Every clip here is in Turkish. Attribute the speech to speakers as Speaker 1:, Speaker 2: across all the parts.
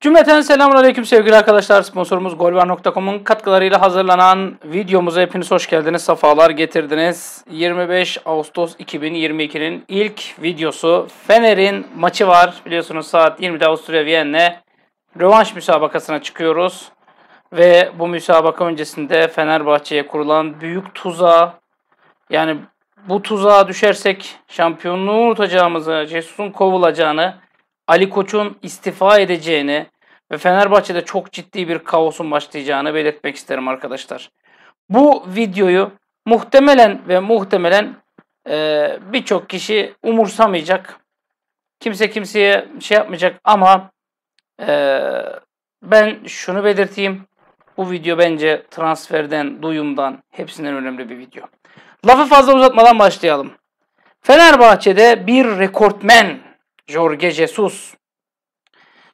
Speaker 1: Cümleten selamünaleyküm sevgili arkadaşlar. Sponsorumuz golvar.com'un katkılarıyla hazırlanan videomuza hepiniz hoş geldiniz. Safalar getirdiniz. 25 Ağustos 2022'nin ilk videosu. Fener'in maçı var. Biliyorsunuz saat 20'de Avusturya Viyen'le rövanş müsabakasına çıkıyoruz. Ve bu müsabaka öncesinde Fenerbahçe'ye kurulan büyük tuzağa yani bu tuzağa düşersek şampiyonluğu unutacağımızı, Jesus'un kovulacağını Ali Koç'un istifa edeceğini ve Fenerbahçe'de çok ciddi bir kaosun başlayacağını belirtmek isterim arkadaşlar. Bu videoyu muhtemelen ve muhtemelen e, birçok kişi umursamayacak. Kimse kimseye şey yapmayacak ama e, ben şunu belirteyim. Bu video bence transferden, duyumdan hepsinden önemli bir video. Lafı fazla uzatmadan başlayalım. Fenerbahçe'de bir rekortmen Jorge Jesus.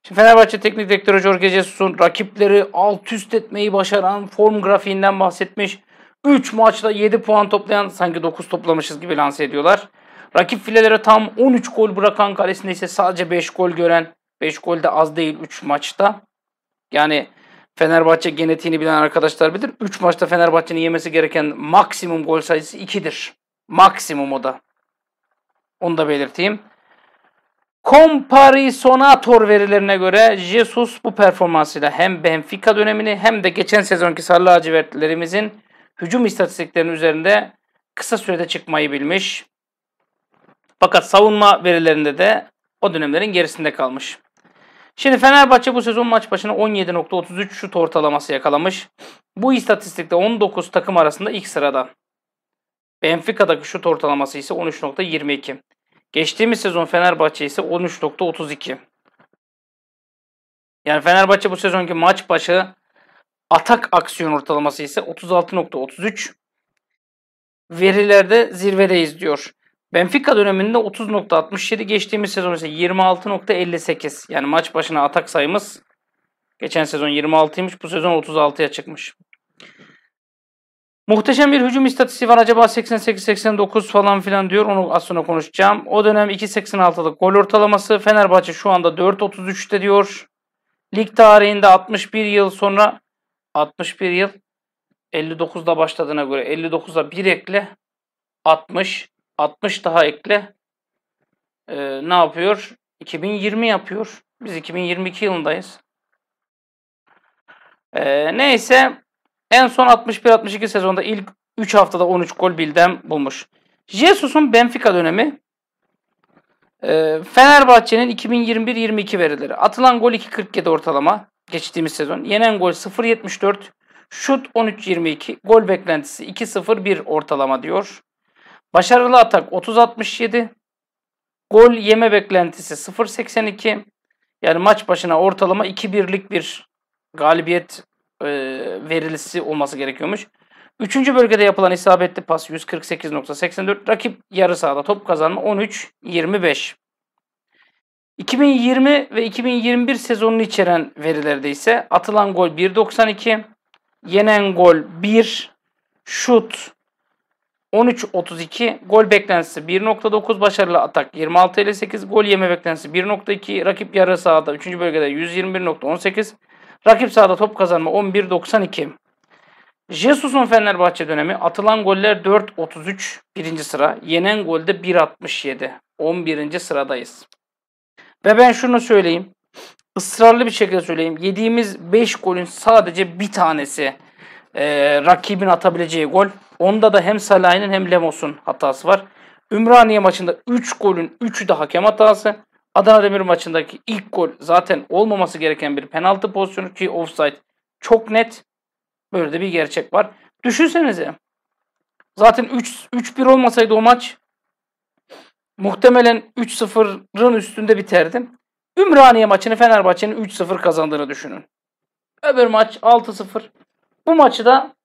Speaker 1: Şimdi Fenerbahçe Teknik Direktörü Jorge Jesus'un rakipleri alt üst etmeyi başaran form grafiğinden bahsetmiş. 3 maçta 7 puan toplayan sanki 9 toplamışız gibi lanse ediyorlar. Rakip filelere tam 13 gol bırakan kalesinde ise sadece 5 gol gören 5 gol de az değil 3 maçta. Yani Fenerbahçe genetiğini bilen arkadaşlar bilir. 3 maçta Fenerbahçe'nin yemesi gereken maksimum gol sayısı 2'dir. Maksimum o da. Onu da belirteyim. Komparisonator verilerine göre Jesus bu performansıyla hem Benfica dönemini hem de geçen sezonki sarı lacivertlerimizin hücum istatistiklerinin üzerinde kısa sürede çıkmayı bilmiş. Fakat savunma verilerinde de o dönemlerin gerisinde kalmış. Şimdi Fenerbahçe bu sezon maç başına 17.33 şut ortalaması yakalamış. Bu istatistikte 19 takım arasında ilk sırada. Benfica'daki şut ortalaması ise 13.22. Geçtiğimiz sezon Fenerbahçe ise 13.32. Yani Fenerbahçe bu sezonki maç başı atak aksiyon ortalaması ise 36.33. Verilerde zirvedeyiz diyor. Benfica döneminde 30.67 geçtiğimiz sezon ise 26.58. Yani maç başına atak sayımız geçen sezon 26'ymış bu sezon 36'ya çıkmış. Muhteşem bir hücum istatistiği var. Acaba 88-89 falan filan diyor. Onu az sonra konuşacağım. O dönem 2.86'lık gol ortalaması. Fenerbahçe şu anda 4.33'te diyor. Lig tarihinde 61 yıl sonra 61 yıl 59'da başladığına göre 59'a 1 ekle 60 60 daha ekle ee, ne yapıyor? 2020 yapıyor. Biz 2022 yılındayız. Ee, neyse en son 61-62 sezonda ilk 3 haftada 13 gol Bildem bulmuş. Jesus'un Benfica dönemi e, Fenerbahçe'nin 2021-22 verileri. Atılan gol 2.47 ortalama geçtiğimiz sezon. Yenen gol 0.74. Şut 13.22. Gol beklentisi 2.01 ortalama diyor. Başarılı atak 30-67. Gol yeme beklentisi 0.82. Yani maç başına ortalama 2-1'lik bir galibiyet e, verilisi olması gerekiyormuş. Üçüncü bölgede yapılan isabetli pas 148.84. Rakip yarı sahada top kazanma 13.25. 2020 ve 2021 sezonunu içeren verilerde ise atılan gol 1.92, yenen gol 1, şut 13.32, gol beklentisi 1.9, başarılı atak 26.58, gol yeme beklentisi 1.2, rakip yarı sahada 3. bölgede 121.18, Rakip sahada top kazanma 11.92. Jesus'un Fenerbahçe dönemi atılan goller 4.33 birinci sıra. Yenen golde 1.67. 11. sıradayız. Ve ben şunu söyleyeyim. ısrarlı bir şekilde söyleyeyim. Yediğimiz 5 golün sadece bir tanesi e, rakibin atabileceği gol. Onda da hem Salah'ın hem Lemos'un hatası var. Ümraniye maçında 3 golün 3'ü de hakem hatası. Adana Demir maçındaki ilk gol zaten olmaması gereken bir penaltı pozisyonu ki offside çok net. Böyle de bir gerçek var. Düşünsenize. Zaten 3-1 olmasaydı o maç muhtemelen 3-0'ın üstünde biterdim. Ümraniye maçını Fenerbahçe'nin 3-0 kazandığını düşünün. Öbür maç 6-0. Bu maçı da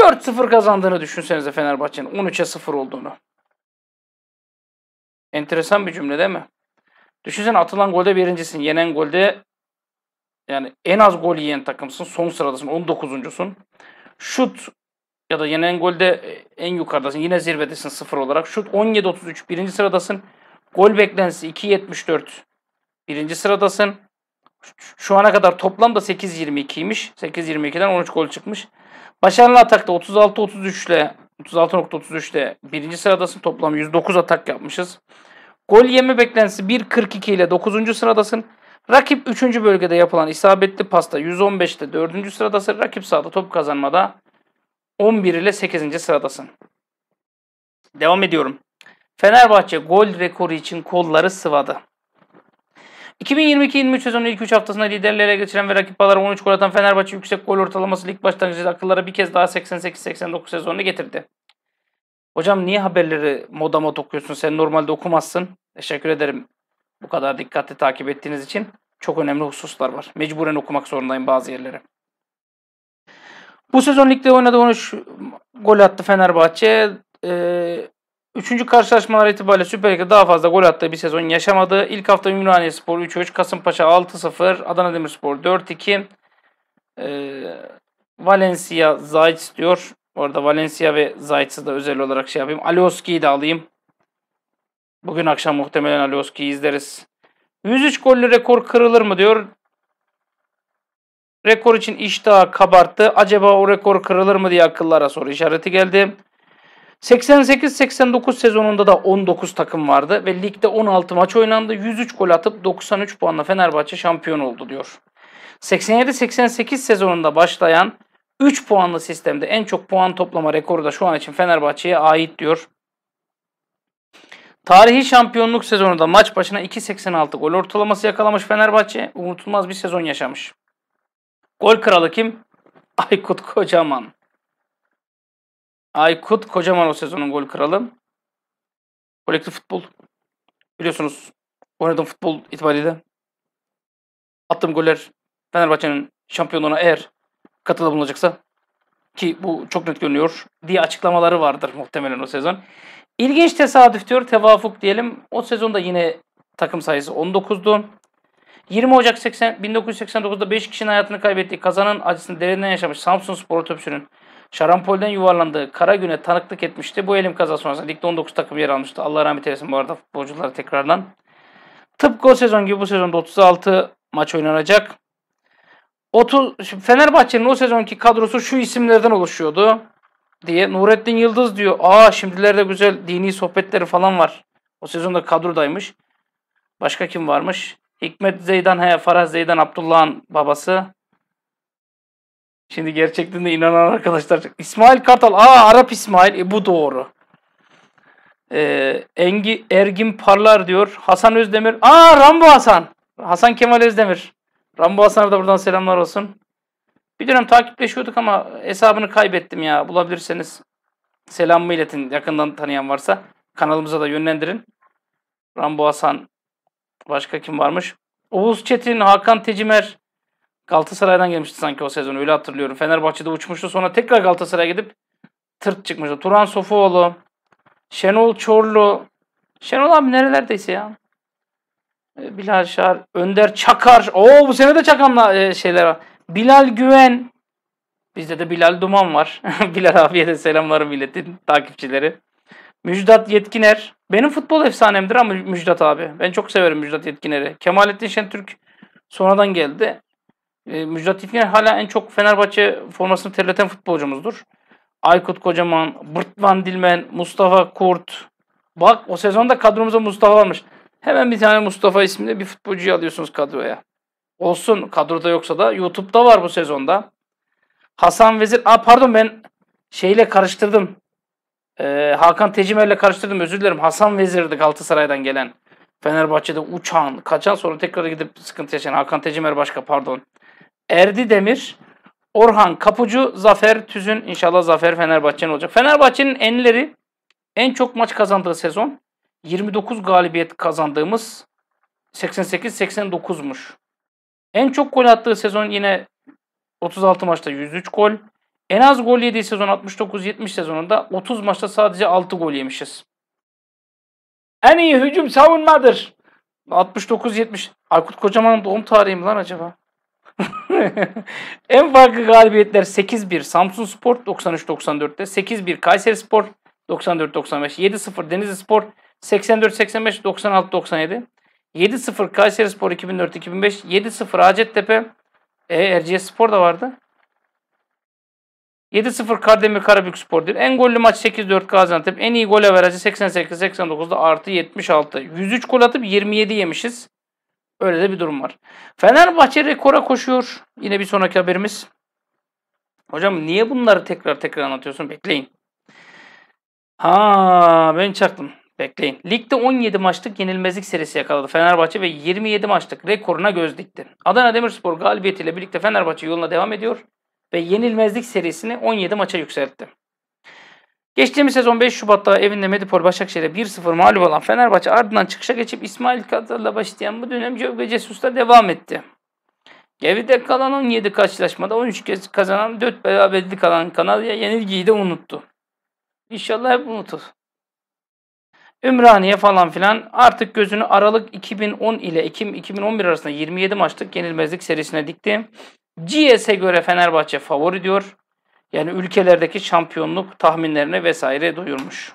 Speaker 1: 4-0 kazandığını düşünsenize Fenerbahçe'nin 13'e 0 olduğunu. Enteresan bir cümle değil mi? Düşünsene atılan golde birincisin. Yenen golde yani en az gol yiyen takımsın. Son sıradasın. 19.sun. Şut ya da yenen golde e, en yukarıdasın. Yine zirvedesin sıfır olarak. Şut 17.33. Birinci sıradasın. Gol beklentisi 2.74. Birinci sıradasın. Şu ana kadar toplam da 8.22'ymiş. 8.22'den 13 gol çıkmış. Başarılı atakta 36.33 ile 36.33 ile birinci sıradasın. Toplam 109 atak yapmışız. Gol yeme beklentisi 1.42 ile 9. sıradasın. Rakip 3. bölgede yapılan isabetli pasta 115'te 4. sıradasın. Rakip sahada top kazanmada 11 ile 8. sıradasın. Devam ediyorum. Fenerbahçe gol rekoru için kolları sıvadı. 2022-23 sezonun ilk 3 haftasında liderlere geçiren ve rakip 13 gol atan Fenerbahçe yüksek gol ortalaması lig başlangıcında akıllara bir kez daha 88-89 sezonunu getirdi. Hocam niye haberleri moda mod okuyorsun sen normalde okumazsın. Teşekkür ederim bu kadar dikkatli takip ettiğiniz için. Çok önemli hususlar var. Mecburen okumak zorundayım bazı yerleri. Bu sezon ligde oynadı 13 gol attı Fenerbahçe. Ee, üçüncü karşılaşmalar itibariyle Süper Lig'de daha fazla gol attığı bir sezon yaşamadı. İlk hafta Ümraniye Spor 3-3, Kasımpaşa 6-0, Adana Demirspor 4-2. Ee, Valencia Zayt diyor. Orada Valencia ve Zayt'sı da özel olarak şey yapayım. Alioski'yi de alayım. Bugün akşam muhtemelen Alioski'yi izleriz. 103 gollü rekor kırılır mı diyor. Rekor için iştah kabarttı. Acaba o rekor kırılır mı diye akıllara soru işareti geldi. 88-89 sezonunda da 19 takım vardı ve ligde 16 maç oynandı. 103 gol atıp 93 puanla Fenerbahçe şampiyon oldu diyor. 87-88 sezonunda başlayan 3 puanlı sistemde en çok puan toplama rekoru da şu an için Fenerbahçe'ye ait diyor. Tarihi şampiyonluk sezonunda maç başına 2.86 gol ortalaması yakalamış Fenerbahçe. Unutulmaz bir sezon yaşamış. Gol kralı kim? Aykut Kocaman. Aykut Kocaman o sezonun gol kralı. Kolektif futbol. Biliyorsunuz oynadığım futbol itibariyle attığım goller Fenerbahçe'nin şampiyonluğuna eğer katıda bulunacaksa ki bu çok net görünüyor diye açıklamaları vardır muhtemelen o sezon. İlginç tesadüf diyor tevafuk diyelim. O sezonda yine takım sayısı 19'du. 20 Ocak 80, 1989'da 5 kişinin hayatını kaybettiği kazanın acısını derinden yaşamış Samsun Spor Otobüsü'nün şarampolden yuvarlandığı kara güne tanıklık etmişti. Bu elim kaza sonrasında ligde 19 takım yer almıştı. Allah rahmet eylesin bu arada futbolculara tekrardan. Tıpkı o sezon gibi bu sezonda 36 maç oynanacak. 30 Fenerbahçe'nin o sezonki kadrosu şu isimlerden oluşuyordu diye. Nurettin Yıldız diyor. Aa şimdilerde güzel dini sohbetleri falan var. O sezonda kadrodaymış. Başka kim varmış? Hikmet Zeydan, he, Faraz Zeydan Abdullah'ın babası. Şimdi gerçekten de inanan arkadaşlar. İsmail Kartal. Aa Arap İsmail. E, bu doğru. Ee, Engi Ergin Parlar diyor. Hasan Özdemir. Aa Rambo Hasan. Hasan Kemal Özdemir. Rambo Hasan'a da buradan selamlar olsun. Bir dönem takipleşiyorduk ama hesabını kaybettim ya. Bulabilirseniz selamımı iletin yakından tanıyan varsa. Kanalımıza da yönlendirin. Rambo Hasan, başka kim varmış? Oğuz Çetin, Hakan Tecimer. Galatasaray'dan gelmişti sanki o sezon öyle hatırlıyorum. Fenerbahçe'de uçmuştu sonra tekrar Galatasaray'a gidip tırt çıkmıştı. Turan Sofuoğlu, Şenol Çorlu. Şenol abi nerelerdeyse ya. Bilal Şar, Önder Çakar. Oo bu sene de Çakan'la e, şeyler var. Bilal Güven. Bizde de Bilal Duman var. Bilal abiye de selamlarım milletin takipçileri. Müjdat Yetkiner. Benim futbol efsanemdir ama Müjdat abi. Ben çok severim Müjdat Yetkiner'i. Kemalettin Şentürk sonradan geldi. Ee, Müjdat Yetkiner hala en çok Fenerbahçe formasını terleten futbolcumuzdur. Aykut Kocaman, Bırtvan Dilmen, Mustafa Kurt. Bak o sezonda kadromuzda Mustafa varmış. Hemen bir tane Mustafa isimli bir futbolcuyu alıyorsunuz kadroya. Olsun kadroda yoksa da YouTube'da var bu sezonda. Hasan Vezir, aa pardon ben şeyle karıştırdım. Ee, Hakan Tecimer'le karıştırdım özür dilerim. Hasan Vezir'di Galatasaray'dan gelen. Fenerbahçe'de uçan, kaçan sonra tekrar gidip sıkıntı yaşayan Hakan Tecimer başka pardon. Erdi Demir, Orhan Kapucu, Zafer Tüzün. inşallah Zafer Fenerbahçe'nin olacak. Fenerbahçe'nin enleri en çok maç kazandığı sezon 29 galibiyet kazandığımız 88-89'muş. En çok gol attığı sezon yine 36 maçta 103 gol. En az gol yediği sezon 69-70 sezonunda 30 maçta sadece 6 gol yemişiz. En iyi hücum savunmadır. 69-70. Aykut Kocaman'ın doğum tarihi mi lan acaba? en farklı galibiyetler 8-1 Samsun Spor 93-94'te. 8-1 Kayseri Spor 94-95. 7-0 Denizli Spor 84-85, 96-97. 7-0 Kayseri Spor 2004-2005, 7-0 Hacettepe, e, Erciyes Spor da vardı. 7-0 Kardemir Karabük Spor değil. En gollü maç 8-4 Gaziantep. En iyi gol averajı 88-89'da artı 76. 103 gol atıp 27 yemişiz. Öyle de bir durum var. Fenerbahçe rekora koşuyor. Yine bir sonraki haberimiz. Hocam niye bunları tekrar tekrar anlatıyorsun? Bekleyin. Ha ben çaktım. Bekleyin. Ligde 17 maçlık yenilmezlik serisi yakaladı Fenerbahçe ve 27 maçlık rekoruna göz dikti. Adana Demirspor galibiyetiyle birlikte Fenerbahçe yoluna devam ediyor ve yenilmezlik serisini 17 maça yükseltti. Geçtiğimiz sezon 5 Şubat'ta evinde Medipol Başakşehir'e 1-0 mağlup olan Fenerbahçe ardından çıkışa geçip İsmail Katar'la başlayan bu dönem Cevbe Cesus'ta devam etti. Geride kalan 17 karşılaşmada 13 kez kazanan 4 beraberlik alan Kanadya yenilgiyi de unuttu. İnşallah hep unutur. Ümraniye falan filan artık gözünü Aralık 2010 ile Ekim 2011 arasında 27 maçlık yenilmezlik serisine dikti. GS'e göre Fenerbahçe favori diyor. Yani ülkelerdeki şampiyonluk tahminlerini vesaire duyurmuş.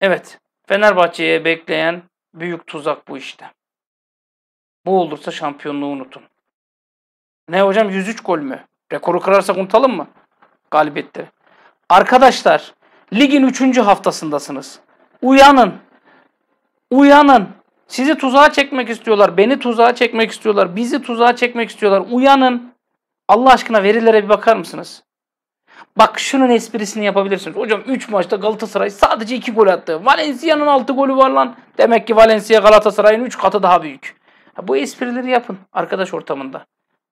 Speaker 1: Evet, Fenerbahçe'ye bekleyen büyük tuzak bu işte. Bu olursa şampiyonluğu unutun. Ne hocam 103 gol mü? Rekoru kırarsak unutalım mı? Galibiyetleri. Arkadaşlar ligin 3. haftasındasınız. Uyanın. Uyanın. Sizi tuzağa çekmek istiyorlar. Beni tuzağa çekmek istiyorlar. Bizi tuzağa çekmek istiyorlar. Uyanın. Allah aşkına verilere bir bakar mısınız? Bak şunun esprisini yapabilirsiniz. Hocam 3 maçta Galatasaray sadece 2 gol attı. Valencia'nın 6 golü var lan. Demek ki Valencia Galatasaray'ın 3 katı daha büyük. bu esprileri yapın arkadaş ortamında.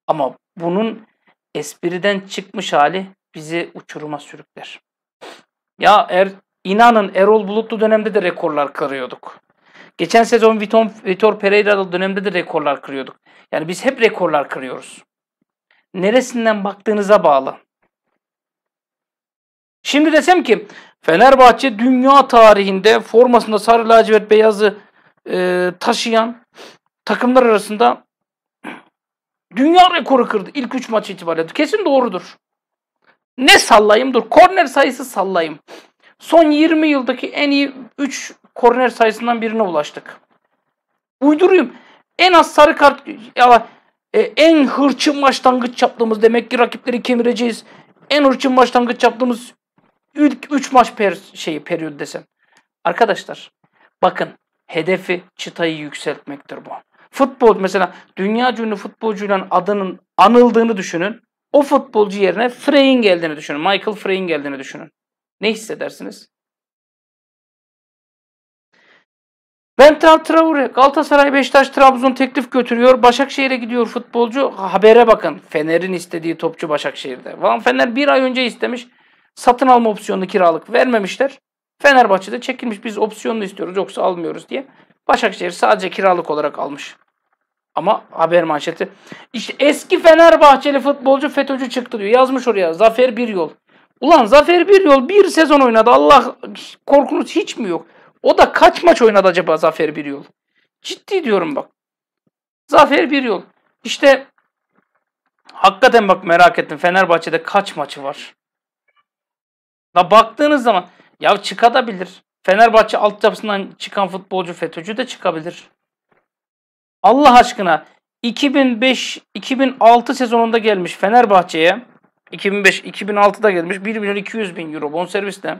Speaker 1: Ama bunun espriden çıkmış hali bizi uçuruma sürükler. Ya eğer İnanın Erol Bulutlu dönemde de rekorlar kırıyorduk. Geçen sezon Viton, Vitor Pereira'lı dönemde de rekorlar kırıyorduk. Yani biz hep rekorlar kırıyoruz. Neresinden baktığınıza bağlı. Şimdi desem ki Fenerbahçe dünya tarihinde formasında sarı lacivert beyazı e, taşıyan takımlar arasında dünya rekoru kırdı ilk 3 maç itibariyle. Kesin doğrudur. Ne sallayayım dur. Korner sayısı sallayayım. Son 20 yıldaki en iyi 3 koroner sayısından birine ulaştık. Uyduruyum. En az sarı kart ya, e, en hırçın başlangıç yaptığımız demek ki rakipleri kemireceğiz. En hırçın başlangıç yaptığımız ilk 3 maç per şeyi periyod desem. Arkadaşlar bakın hedefi çıtayı yükseltmektir bu. Futbol mesela dünya ünlü futbolcuyla adının anıldığını düşünün. O futbolcu yerine Frey'in geldiğini düşünün. Michael Frey'in geldiğini düşünün. Ne hissedersiniz? Ventral Traore, Galatasaray, Beşiktaş, Trabzon teklif götürüyor. Başakşehir'e gidiyor futbolcu. Habere bakın. Fener'in istediği topçu Başakşehir'de. Van Fener bir ay önce istemiş. Satın alma opsiyonu kiralık vermemişler. Fenerbahçe'de çekilmiş biz opsiyonunu istiyoruz yoksa almıyoruz diye. Başakşehir sadece kiralık olarak almış. Ama haber manşeti. İşte eski Fenerbahçeli futbolcu FETÖ'cü çıktı diyor. Yazmış oraya. Zafer bir yol. Ulan Zafer bir yol bir sezon oynadı. Allah korkunuz hiç mi yok? O da kaç maç oynadı acaba Zafer bir yol? Ciddi diyorum bak. Zafer bir yol. İşte hakikaten bak merak ettim. Fenerbahçe'de kaç maçı var? Da baktığınız zaman ya çıkabilir. Fenerbahçe altyapısından çıkan futbolcu FETÖ'cü de çıkabilir. Allah aşkına 2005-2006 sezonunda gelmiş Fenerbahçe'ye 2005 2006'da gelmiş 1 milyon 200 bin euro bonservisle.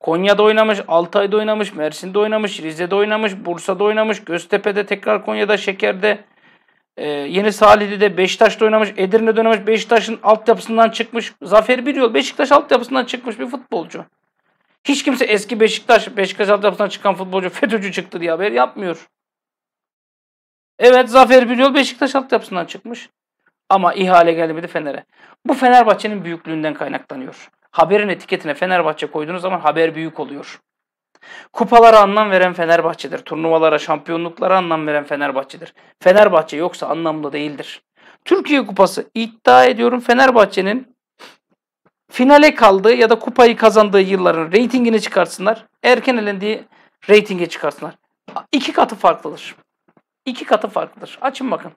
Speaker 1: Konya'da oynamış, Altay'da oynamış, Mersin'de oynamış, Rize'de oynamış, Bursa'da oynamış, Göztepe'de tekrar Konya'da, Şeker'de, e, Yeni Salihli'de, Beşiktaş'ta oynamış, Edirne'de oynamış, Beşiktaş'ın altyapısından çıkmış. Zafer biliyor, Beşiktaş altyapısından çıkmış bir futbolcu. Hiç kimse eski Beşiktaş, Beşiktaş altyapısından çıkan futbolcu FETÖ'cü çıktı diye haber yapmıyor. Evet Zafer Bilyol Beşiktaş altyapısından çıkmış. Ama ihale gelmedi Fener'e. Bu Fenerbahçe'nin büyüklüğünden kaynaklanıyor. Haberin etiketine Fenerbahçe koyduğunuz zaman haber büyük oluyor. Kupalara anlam veren Fenerbahçe'dir. Turnuvalara, şampiyonluklara anlam veren Fenerbahçe'dir. Fenerbahçe yoksa anlamlı değildir. Türkiye Kupası iddia ediyorum Fenerbahçe'nin finale kaldığı ya da kupayı kazandığı yılların reytingini çıkartsınlar. Erken elendiği reytinge çıkartsınlar. İki katı farklıdır. İki katı farklıdır. Açın bakın.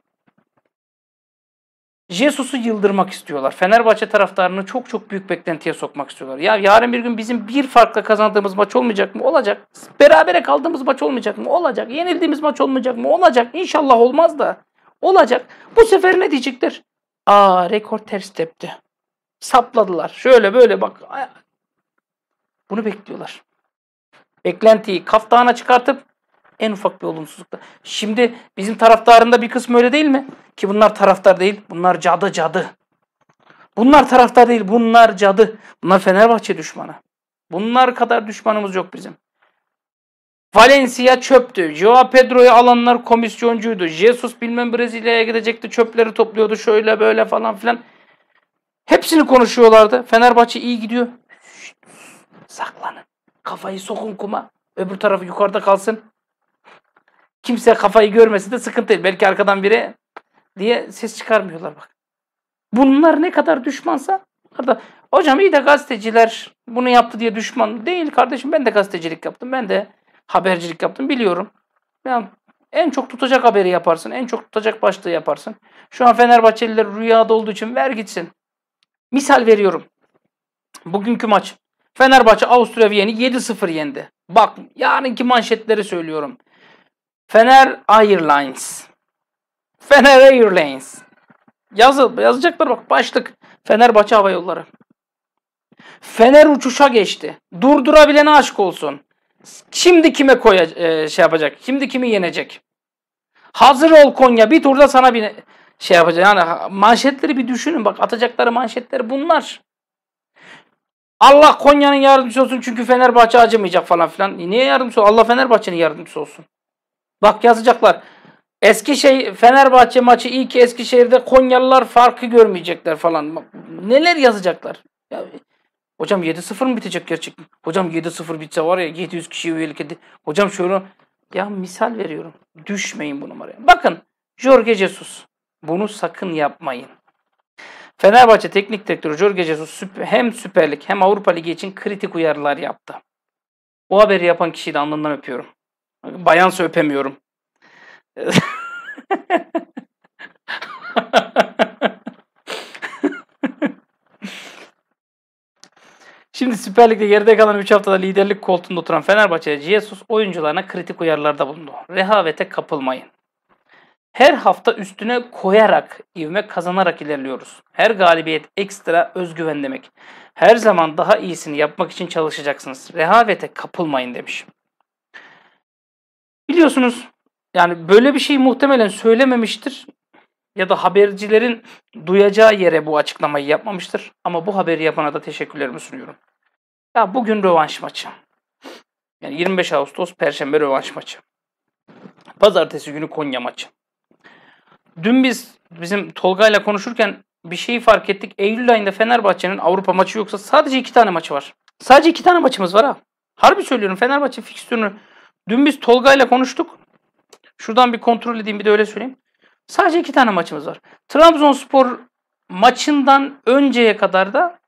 Speaker 1: Jesus'u yıldırmak istiyorlar. Fenerbahçe taraftarını çok çok büyük beklentiye sokmak istiyorlar. Ya yarın bir gün bizim bir farkla kazandığımız maç olmayacak mı? Olacak. Berabere kaldığımız maç olmayacak mı? Olacak. Yenildiğimiz maç olmayacak mı? Olacak. İnşallah olmaz da. Olacak. Bu sefer ne diyecektir? Aa rekor ters tepti. Sapladılar. Şöyle böyle bak. Bunu bekliyorlar. Beklentiyi kaftağına çıkartıp en ufak bir olumsuzlukta. Şimdi bizim taraftarında bir kısmı öyle değil mi? Ki bunlar taraftar değil. Bunlar cadı cadı. Bunlar taraftar değil. Bunlar cadı. Bunlar Fenerbahçe düşmanı. Bunlar kadar düşmanımız yok bizim. Valencia çöptü. Joao Pedro'yu alanlar komisyoncuydu. Jesus bilmem Brezilya'ya gidecekti. Çöpleri topluyordu. Şöyle böyle falan filan. Hepsini konuşuyorlardı. Fenerbahçe iyi gidiyor. Şşt, saklanın. Kafayı sokun kuma. Öbür tarafı yukarıda kalsın. Kimse kafayı görmese de sıkıntı değil. Belki arkadan biri diye ses çıkarmıyorlar bak. Bunlar ne kadar düşmansa da hocam iyi de gazeteciler bunu yaptı diye düşman değil kardeşim ben de gazetecilik yaptım. Ben de habercilik yaptım biliyorum. Yani en çok tutacak haberi yaparsın. En çok tutacak başlığı yaparsın. Şu an Fenerbahçeliler rüyada olduğu için ver gitsin. Misal veriyorum. Bugünkü maç. Fenerbahçe Avusturya Viyen'i 7-0 yendi. Bak yarınki manşetleri söylüyorum. Fener Airlines. Fener Airlines. Yazıl, yazacaklar bak başlık. Fenerbahçe Hava Yolları. Fener uçuşa geçti. Durdurabilene aşk olsun. Şimdi kime koya, e, şey yapacak? Şimdi kimi yenecek? Hazır ol Konya bir turda sana bir şey yapacak. Yani manşetleri bir düşünün bak atacakları manşetler bunlar. Allah Konya'nın yardımcısı olsun çünkü Fenerbahçe acımayacak falan filan. E, niye yardımcısı olsun? Allah Fenerbahçe'nin yardımcısı olsun. Bak yazacaklar. Eskişehir Fenerbahçe maçı iyi ki Eskişehir'de Konyalılar farkı görmeyecekler falan. neler yazacaklar? Ya, hocam 7-0 mı bitecek gerçekten? Hocam 7-0 bitse var ya 700 kişi üyelik edin. Hocam şöyle ya misal veriyorum. Düşmeyin bu numaraya. Bakın Jorge Jesus. Bunu sakın yapmayın. Fenerbahçe Teknik Direktörü Jorge Jesus hem Süper Lig hem Avrupa Ligi için kritik uyarılar yaptı. O haberi yapan kişiyi de alnından öpüyorum. Bayansa söpemiyorum. Şimdi Süper Lig'de geride kalan 3 haftada liderlik koltuğunda oturan Fenerbahçe'ye Jesus oyuncularına kritik uyarılarda bulundu. Rehavete kapılmayın. Her hafta üstüne koyarak, ivme kazanarak ilerliyoruz. Her galibiyet ekstra özgüven demek. Her zaman daha iyisini yapmak için çalışacaksınız. Rehavete kapılmayın demiş diyorsunuz? Yani böyle bir şey muhtemelen söylememiştir ya da habercilerin duyacağı yere bu açıklamayı yapmamıştır. Ama bu haberi yapana da teşekkürlerimi sunuyorum. Ya bugün rövanş maçı. Yani 25 Ağustos Perşembe rövanş maçı. Pazartesi günü Konya maçı. Dün biz bizim Tolga ile konuşurken bir şeyi fark ettik. Eylül ayında Fenerbahçe'nin Avrupa maçı yoksa sadece iki tane maçı var. Sadece iki tane maçımız var ha. Harbi söylüyorum Fenerbahçe fikstürünü Dün biz Tolga ile konuştuk. Şuradan bir kontrol edeyim bir de öyle söyleyeyim. Sadece iki tane maçımız var. Trabzonspor maçından önceye kadar da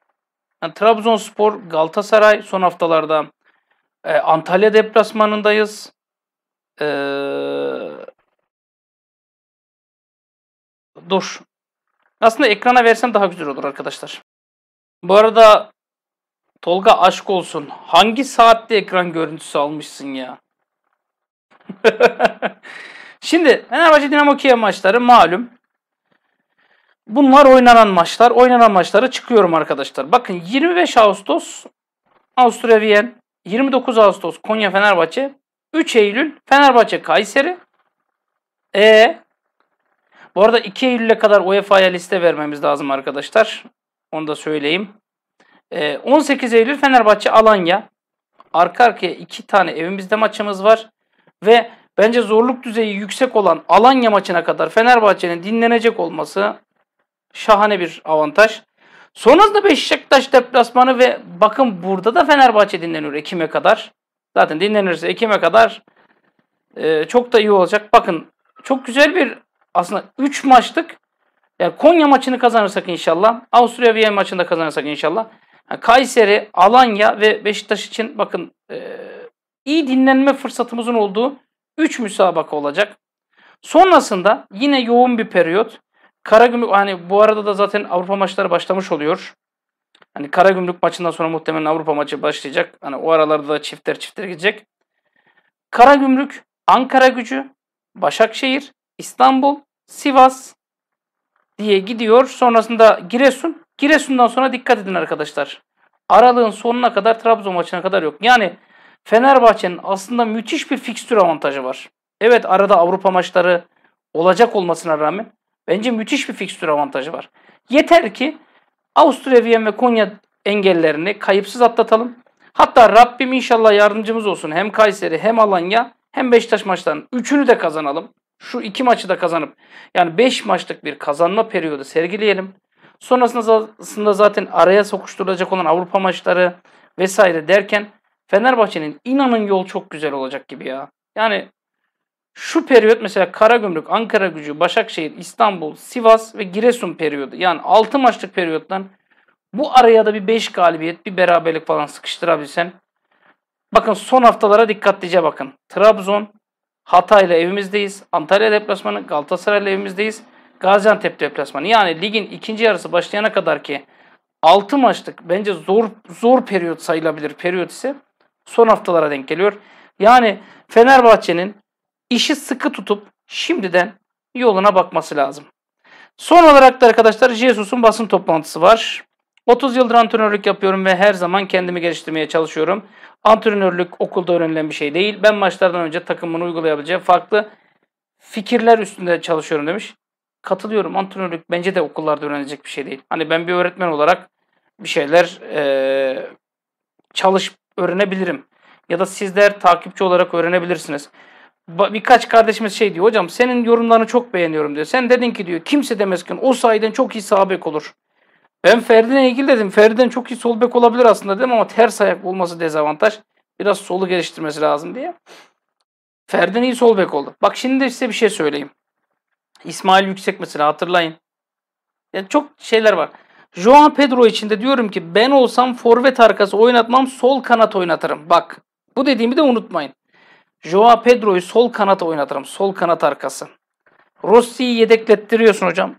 Speaker 1: yani Trabzonspor, Galatasaray son haftalarda e, Antalya deplasmanındayız. E, dur. Aslında ekrana versem daha güzel olur arkadaşlar. Bu arada Tolga aşk olsun. Hangi saatte ekran görüntüsü almışsın ya? Şimdi Fenerbahçe Dinamo Kiev maçları malum. Bunlar oynanan maçlar. Oynanan maçlara çıkıyorum arkadaşlar. Bakın 25 Ağustos Avusturya Viyen, 29 Ağustos Konya Fenerbahçe, 3 Eylül Fenerbahçe Kayseri. E bu arada 2 Eylül'e kadar UEFA'ya liste vermemiz lazım arkadaşlar. Onu da söyleyeyim. E, 18 Eylül Fenerbahçe Alanya. Arka arkaya 2 tane evimizde maçımız var ve bence zorluk düzeyi yüksek olan Alanya maçına kadar Fenerbahçe'nin dinlenecek olması şahane bir avantaj. Sonrasında Beşiktaş deplasmanı ve bakın burada da Fenerbahçe dinleniyor Ekim'e kadar. Zaten dinlenirse Ekim'e kadar e, çok da iyi olacak. Bakın çok güzel bir aslında 3 maçlık yani Konya maçını kazanırsak inşallah. Avusturya Viyana maçını da kazanırsak inşallah. Yani Kayseri, Alanya ve Beşiktaş için bakın e, iyi dinlenme fırsatımızın olduğu 3 müsabaka olacak. Sonrasında yine yoğun bir periyot. Karagümrük hani bu arada da zaten Avrupa maçları başlamış oluyor. Hani Karagümrük maçından sonra muhtemelen Avrupa maçı başlayacak. Hani o aralarda da çiftler çiftler gidecek. Karagümrük, Ankara Gücü, Başakşehir, İstanbul, Sivas diye gidiyor. Sonrasında Giresun. Giresun'dan sonra dikkat edin arkadaşlar. Aralığın sonuna kadar Trabzon maçına kadar yok. Yani Fenerbahçe'nin aslında müthiş bir fikstür avantajı var. Evet arada Avrupa maçları olacak olmasına rağmen bence müthiş bir fikstür avantajı var. Yeter ki Avusturya, Viyen ve Konya engellerini kayıpsız atlatalım. Hatta Rabbim inşallah yardımcımız olsun. Hem Kayseri hem Alanya hem Beşiktaş maçlarının üçünü de kazanalım. Şu iki maçı da kazanıp yani beş maçlık bir kazanma periyodu sergileyelim. Sonrasında zaten araya sokuşturulacak olan Avrupa maçları vesaire derken Fenerbahçe'nin inanın yol çok güzel olacak gibi ya. Yani şu periyot mesela Karagümrük, Ankara Gücü, Başakşehir, İstanbul, Sivas ve Giresun periyodu. Yani 6 maçlık periyottan bu araya da bir 5 galibiyet, bir beraberlik falan sıkıştırabilsen. Bakın son haftalara dikkatlice bakın. Trabzon, Hatay'la evimizdeyiz. Antalya deplasmanı, Galatasaray'la evimizdeyiz. Gaziantep deplasmanı. Yani ligin ikinci yarısı başlayana kadar ki 6 maçlık bence zor zor periyot sayılabilir periyot ise son haftalara denk geliyor. Yani Fenerbahçe'nin işi sıkı tutup şimdiden yoluna bakması lazım. Son olarak da arkadaşlar Jesus'un basın toplantısı var. 30 yıldır antrenörlük yapıyorum ve her zaman kendimi geliştirmeye çalışıyorum. Antrenörlük okulda öğrenilen bir şey değil. Ben maçlardan önce takımın uygulayabileceğim farklı fikirler üstünde çalışıyorum demiş. Katılıyorum. Antrenörlük bence de okullarda öğrenilecek bir şey değil. Hani ben bir öğretmen olarak bir şeyler e, çalış öğrenebilirim. Ya da sizler takipçi olarak öğrenebilirsiniz. Birkaç kardeşimiz şey diyor. Hocam senin yorumlarını çok beğeniyorum diyor. Sen dedin ki diyor kimse demez ki o sayeden çok iyi sağ olur. Ben Ferdi'ne ilgili dedim. Ferdi'den çok iyi sol bek olabilir aslında dedim ama ters ayak olması dezavantaj. Biraz solu geliştirmesi lazım diye. Ferdi'nin iyi sol bek oldu. Bak şimdi de size bir şey söyleyeyim. İsmail Yüksek mesela hatırlayın. Yani çok şeyler var. Joan Pedro için de diyorum ki ben olsam forvet arkası oynatmam sol kanat oynatırım. Bak bu dediğimi de unutmayın. Joao Pedro'yu sol kanat oynatırım. Sol kanat arkası. Rossi'yi yedeklettiriyorsun hocam.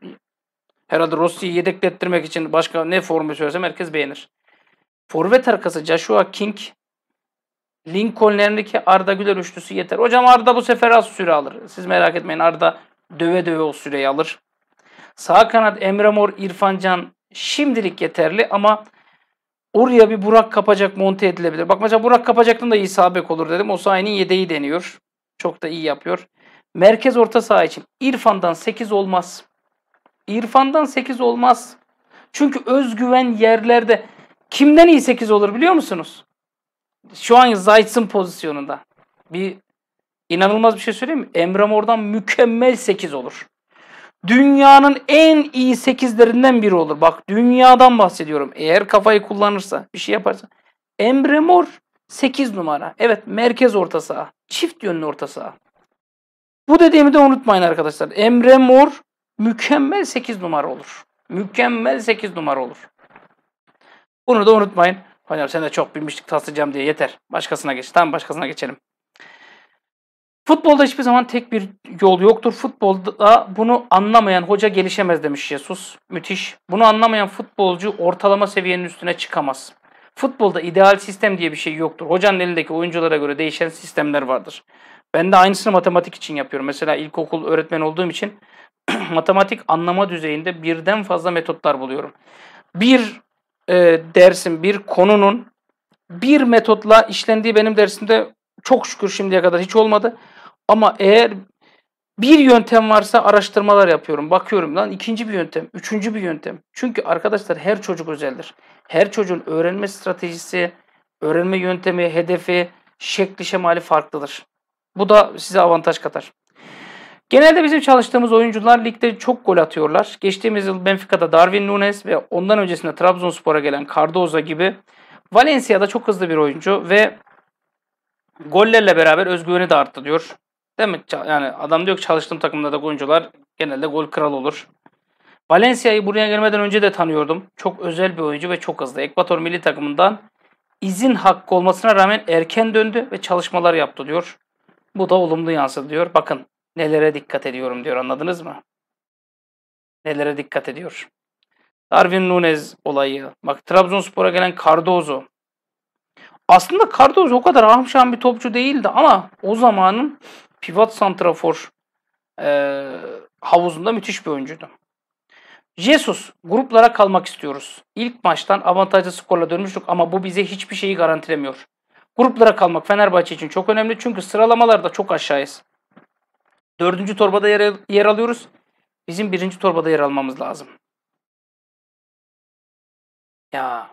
Speaker 1: Herhalde Rossi'yi yedeklettirmek için başka ne formu söylesem herkes beğenir. Forvet arkası Joshua King, Lincolnlerindeki Arda Güler üçlüsü yeter. Hocam Arda bu sefer az süre alır. Siz merak etmeyin Arda döve döve o süreyi alır. Sağ kanat Emre Mor, İrfan Can, şimdilik yeterli ama oraya bir Burak Kapacak monte edilebilir. Bak mesela Burak Kapacak'tan da iyi sabek olur dedim. O sayenin yedeği deniyor. Çok da iyi yapıyor. Merkez orta saha için İrfan'dan 8 olmaz. İrfan'dan 8 olmaz. Çünkü özgüven yerlerde kimden iyi 8 olur biliyor musunuz? Şu an Zayt'sın pozisyonunda. Bir inanılmaz bir şey söyleyeyim mi? Emre Mor'dan mükemmel 8 olur dünyanın en iyi sekizlerinden biri olur. Bak dünyadan bahsediyorum. Eğer kafayı kullanırsa, bir şey yaparsa. Emre Mor 8 numara. Evet merkez orta saha. Çift yönlü orta saha. Bu dediğimi de unutmayın arkadaşlar. Emre Mor mükemmel 8 numara olur. Mükemmel 8 numara olur. Bunu da unutmayın. Hocam sen de çok bilmiştik taslayacağım diye yeter. Başkasına geç. Tamam başkasına geçelim. Futbolda hiçbir zaman tek bir yol yoktur. Futbolda bunu anlamayan hoca gelişemez demiş Jesus. Müthiş. Bunu anlamayan futbolcu ortalama seviyenin üstüne çıkamaz. Futbolda ideal sistem diye bir şey yoktur. Hocanın elindeki oyunculara göre değişen sistemler vardır. Ben de aynısını matematik için yapıyorum. Mesela ilkokul öğretmen olduğum için matematik anlama düzeyinde birden fazla metotlar buluyorum. Bir e, dersin, bir konunun bir metotla işlendiği benim dersimde çok şükür şimdiye kadar hiç olmadı. Ama eğer bir yöntem varsa araştırmalar yapıyorum. Bakıyorum lan ikinci bir yöntem, üçüncü bir yöntem. Çünkü arkadaşlar her çocuk özeldir. Her çocuğun öğrenme stratejisi, öğrenme yöntemi, hedefi, şekli şemali farklıdır. Bu da size avantaj katar. Genelde bizim çalıştığımız oyuncular ligde çok gol atıyorlar. Geçtiğimiz yıl Benfica'da Darwin Nunes ve ondan öncesinde Trabzonspor'a gelen Cardoza gibi Valencia'da çok hızlı bir oyuncu ve gollerle beraber özgüveni de arttı diyor. Demek yani adam diyor ki çalıştığım takımlarda oyuncular genelde gol kralı olur. Valencia'yı buraya gelmeden önce de tanıyordum. Çok özel bir oyuncu ve çok hızlı. Ekvator milli takımından izin hakkı olmasına rağmen erken döndü ve çalışmalar yaptı diyor. Bu da olumlu yansıdı diyor. Bakın nelere dikkat ediyorum diyor anladınız mı? Nelere dikkat ediyor. Darwin Nunez olayı. Bak Trabzonspor'a gelen Cardozo. Aslında Cardozo o kadar ahmşan bir topçu değildi ama o zamanın pivot santrafor e, havuzunda müthiş bir oyuncuydu. Jesus, gruplara kalmak istiyoruz. İlk maçtan avantajlı skorla dönmüştük ama bu bize hiçbir şeyi garantilemiyor. Gruplara kalmak Fenerbahçe için çok önemli çünkü sıralamalarda çok aşağıyız. Dördüncü torbada yer, yer alıyoruz. Bizim birinci torbada yer almamız lazım. Ya.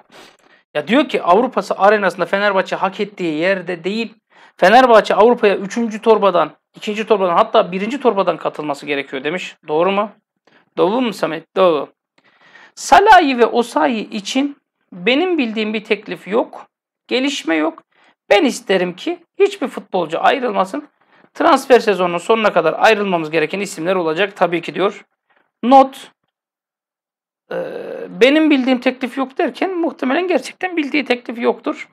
Speaker 1: Ya diyor ki Avrupası arenasında Fenerbahçe hak ettiği yerde değil, Fenerbahçe Avrupa'ya 3. torbadan, 2. torbadan hatta 1. torbadan katılması gerekiyor demiş. Doğru mu? Doğru mu Samet? Doğru. Salahi ve Osayi için benim bildiğim bir teklif yok. Gelişme yok. Ben isterim ki hiçbir futbolcu ayrılmasın. Transfer sezonunun sonuna kadar ayrılmamız gereken isimler olacak tabii ki diyor. Not ee, benim bildiğim teklif yok derken muhtemelen gerçekten bildiği teklif yoktur.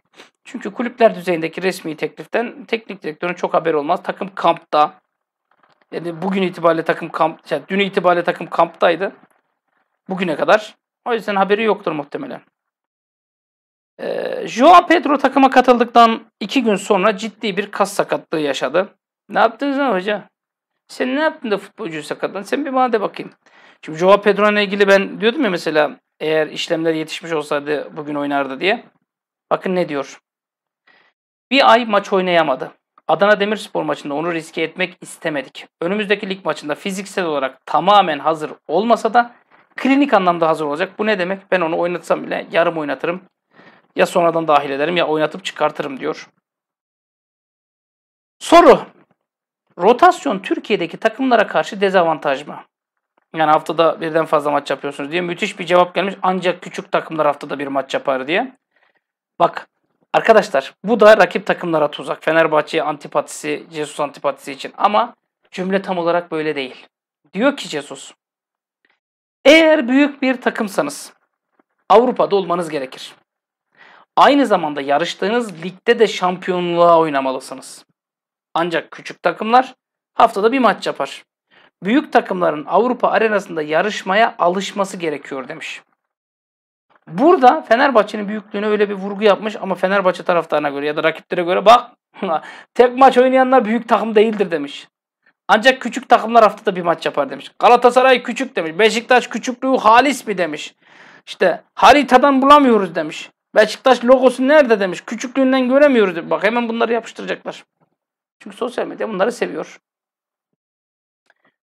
Speaker 1: Çünkü kulüpler düzeyindeki resmi tekliften teknik direktörün çok haber olmaz. Takım kampta. Yani bugün itibariyle takım kamp, yani dün itibariyle takım kamptaydı. Bugüne kadar. O yüzden haberi yoktur muhtemelen. Ee, Joao Pedro takıma katıldıktan iki gün sonra ciddi bir kas sakatlığı yaşadı. Ne yaptınız lan hoca? Sen ne yaptın da futbolcuyu sakatladın? Sen bir bana de bakayım. Şimdi Joao Pedro'yla ilgili ben diyordum ya mesela eğer işlemler yetişmiş olsaydı bugün oynardı diye. Bakın ne diyor. Bir ay maç oynayamadı. Adana Demirspor maçında onu riske etmek istemedik. Önümüzdeki lig maçında fiziksel olarak tamamen hazır olmasa da klinik anlamda hazır olacak. Bu ne demek? Ben onu oynatsam bile yarım oynatırım. Ya sonradan dahil ederim ya oynatıp çıkartırım diyor. Soru. Rotasyon Türkiye'deki takımlara karşı dezavantaj mı? Yani haftada birden fazla maç yapıyorsunuz diye müthiş bir cevap gelmiş. Ancak küçük takımlar haftada bir maç yapar diye. Bak Arkadaşlar bu da rakip takımlara tuzak. Fenerbahçe antipatisi, Jesus antipatisi için ama cümle tam olarak böyle değil. Diyor ki Jesus, eğer büyük bir takımsanız Avrupa'da olmanız gerekir. Aynı zamanda yarıştığınız ligde de şampiyonluğa oynamalısınız. Ancak küçük takımlar haftada bir maç yapar. Büyük takımların Avrupa arenasında yarışmaya alışması gerekiyor demiş. Burada Fenerbahçe'nin büyüklüğünü öyle bir vurgu yapmış ama Fenerbahçe taraftarına göre ya da rakiplere göre bak tek maç oynayanlar büyük takım değildir demiş. Ancak küçük takımlar haftada bir maç yapar demiş. Galatasaray küçük demiş. Beşiktaş küçüklüğü halis mi demiş. İşte haritadan bulamıyoruz demiş. Beşiktaş logosu nerede demiş. Küçüklüğünden göremiyoruz. Bak hemen bunları yapıştıracaklar. Çünkü sosyal medya bunları seviyor.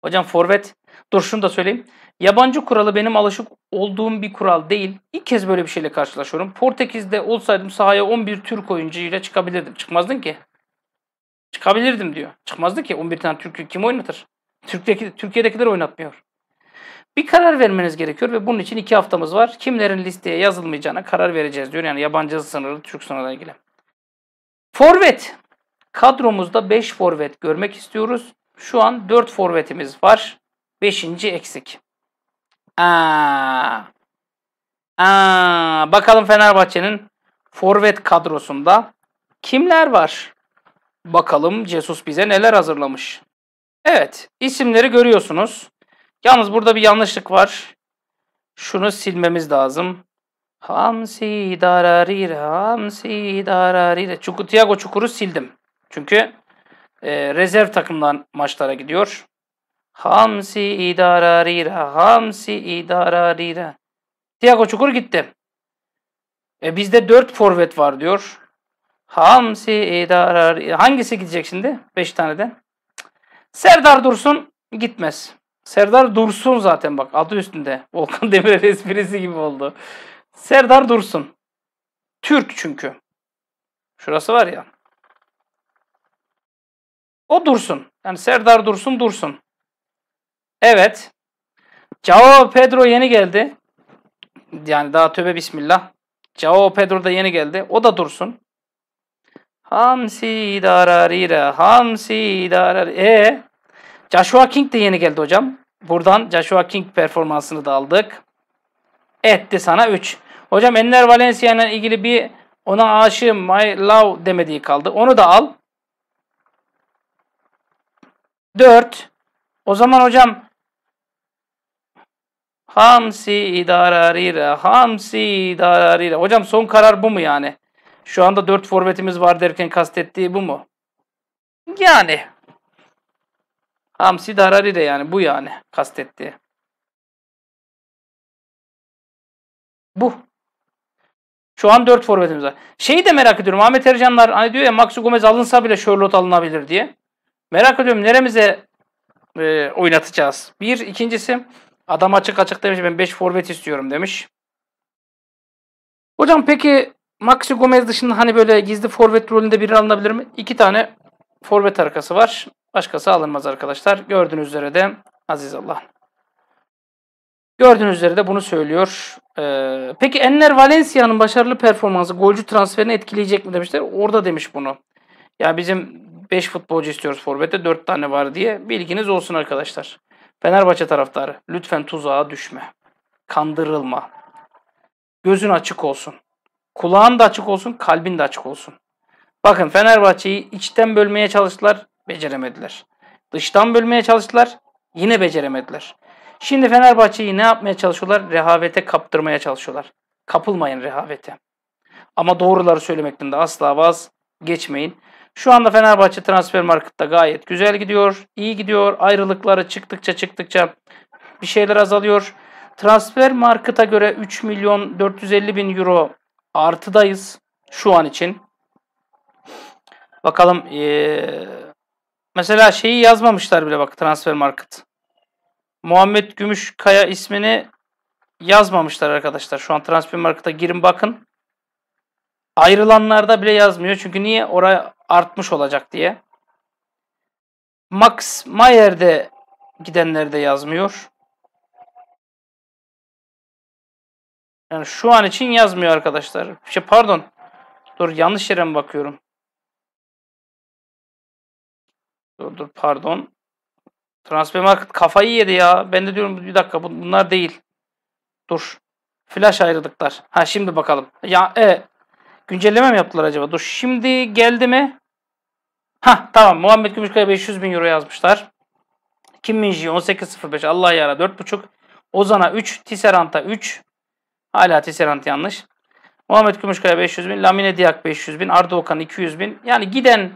Speaker 1: Hocam forvet. Dur şunu da söyleyeyim. Yabancı kuralı benim alışık olduğum bir kural değil. İlk kez böyle bir şeyle karşılaşıyorum. Portekiz'de olsaydım sahaya 11 Türk oyuncuyla çıkabilirdim. Çıkmazdın ki. Çıkabilirdim diyor. Çıkmazdı ki 11 tane Türk'ü kim oynatır? Türkiye'deki, Türkiye'dekiler oynatmıyor. Bir karar vermeniz gerekiyor ve bunun için iki haftamız var. Kimlerin listeye yazılmayacağına karar vereceğiz diyor. Yani yabancı sınırı Türk sınırına ilgili. Forvet. Kadromuzda 5 forvet görmek istiyoruz. Şu an 4 forvetimiz var. 5. eksik. Aa. Aa. Bakalım Fenerbahçe'nin forvet kadrosunda kimler var? Bakalım Jesus bize neler hazırlamış. Evet, isimleri görüyorsunuz. Yalnız burada bir yanlışlık var. Şunu silmemiz lazım. Hamsi dararira, hamsi dararira. Çuku, Tiago Çukur'u sildim. Çünkü e, rezerv takımdan maçlara gidiyor. Hamsi idararira, hamsi idararira. Tiago Çukur gitti. E, bizde 4 forvet var diyor. Hamsi idararira. Hangisi gidecek şimdi? 5 taneden. Serdar Dursun gitmez. Serdar Dursun zaten bak adı üstünde. Volkan Demirel esprisi gibi oldu. Serdar Dursun. Türk çünkü. Şurası var ya. O dursun. Yani Serdar Dursun dursun. Evet. Cao Pedro yeni geldi. Yani daha tövbe bismillah. Cao Pedro da yeni geldi. O da dursun. Hamsi dararira. Hamsi darar. E Joshua King de yeni geldi hocam. Buradan Joshua King performansını da aldık. Etti sana 3. Hocam Enner Valencia ile ilgili bir ona aşığım my love demediği kaldı. Onu da al. 4. O zaman hocam Hamsi idararire, hamsi idararire. Hocam son karar bu mu yani? Şu anda 4 forvetimiz var derken kastettiği bu mu? Yani. Hamsi idararire yani bu yani kastettiği. Bu. Şu an 4 forvetimiz var. Şeyi de merak ediyorum. Ahmet Ercanlar hani diyor ya Maxi Gomez alınsa bile Sherlock alınabilir diye. Merak ediyorum neremize e, oynatacağız? Bir. ikincisi adam açık açık demiş ben 5 forvet istiyorum demiş. Hocam peki Maxi Gomez dışında hani böyle gizli forvet rolünde biri alınabilir mi? İki tane forvet arkası var. Başkası alınmaz arkadaşlar. Gördüğünüz üzere de Aziz Allah. Gördüğünüz üzere de bunu söylüyor. Ee, peki Enner Valencia'nın başarılı performansı golcü transferini etkileyecek mi demişler. Orada demiş bunu. Ya bizim 5 futbolcu istiyoruz forvete 4 tane var diye bilginiz olsun arkadaşlar. Fenerbahçe taraftarı lütfen tuzağa düşme. Kandırılma. Gözün açık olsun. Kulağın da açık olsun, kalbin de açık olsun. Bakın Fenerbahçe'yi içten bölmeye çalıştılar, beceremediler. Dıştan bölmeye çalıştılar, yine beceremediler. Şimdi Fenerbahçe'yi ne yapmaya çalışıyorlar? Rehavete kaptırmaya çalışıyorlar. Kapılmayın rehavete. Ama doğruları söylemekten de asla vazgeçmeyin. geçmeyin. Şu anda Fenerbahçe transfer markette gayet güzel gidiyor. iyi gidiyor. Ayrılıkları çıktıkça çıktıkça bir şeyler azalıyor. Transfer markete göre 3 milyon 450 bin euro artıdayız şu an için. Bakalım ee, mesela şeyi yazmamışlar bile bak transfer market. Muhammed Gümüşkaya ismini yazmamışlar arkadaşlar. Şu an transfer markete girin bakın. Ayrılanlarda bile yazmıyor. Çünkü niye? Oraya artmış olacak diye. Max Mayer'de gidenleri de yazmıyor. Yani şu an için yazmıyor arkadaşlar. Şey pardon. Dur yanlış yere mi bakıyorum? Dur dur pardon. Transfer market kafayı yedi ya. Ben de diyorum bir dakika bunlar değil. Dur. Flash ayrılıklar. Ha şimdi bakalım. Ya e güncelleme mi yaptılar acaba? Dur şimdi geldi mi? Ha tamam Muhammed Gümüşkaya 500 bin euro yazmışlar. Kim Minji 18.05 Allah yara 4.5 Ozan'a 3 Tisserant'a 3 Hala Tisserant yanlış. Muhammed Gümüşkaya 500 bin, Lamine Diak 500 bin, Arda Okan 200 bin. Yani giden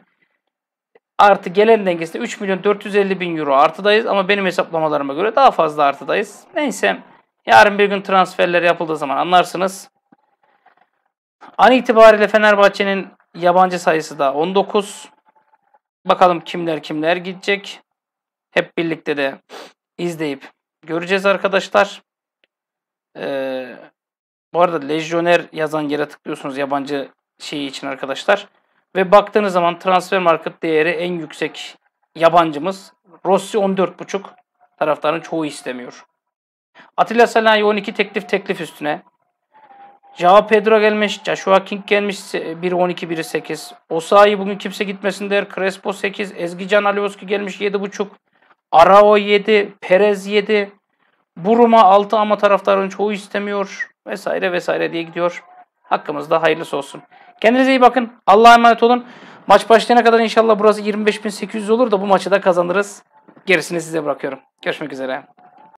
Speaker 1: artı gelen dengesinde 3 milyon 450 bin euro artıdayız. Ama benim hesaplamalarıma göre daha fazla artıdayız. Neyse yarın bir gün transferler yapıldığı zaman anlarsınız. An itibariyle Fenerbahçe'nin yabancı sayısı da 19. Bakalım kimler kimler gidecek. Hep birlikte de izleyip göreceğiz arkadaşlar. Ee, bu arada lejyoner yazan yere tıklıyorsunuz yabancı şeyi için arkadaşlar. Ve baktığınız zaman transfer market değeri en yüksek yabancımız. Rossi 14.5 taraftarın çoğu istemiyor. Atilla Salahi 12 teklif teklif üstüne. Jao Pedro gelmiş, Joshua King gelmiş 1.12 1'i 8. Osa'yı bugün kimse gitmesin der. Crespo 8, Ezgican Alioski gelmiş 7.5. Arao 7, Perez 7. Buruma 6 ama taraftarın çoğu istemiyor vesaire vesaire diye gidiyor. Hakkımızda hayırlısı olsun. Kendinize iyi bakın. Allah'a emanet olun. Maç başlayana kadar inşallah burası 25.800 olur da bu maçı da kazanırız. Gerisini size bırakıyorum. Görüşmek üzere.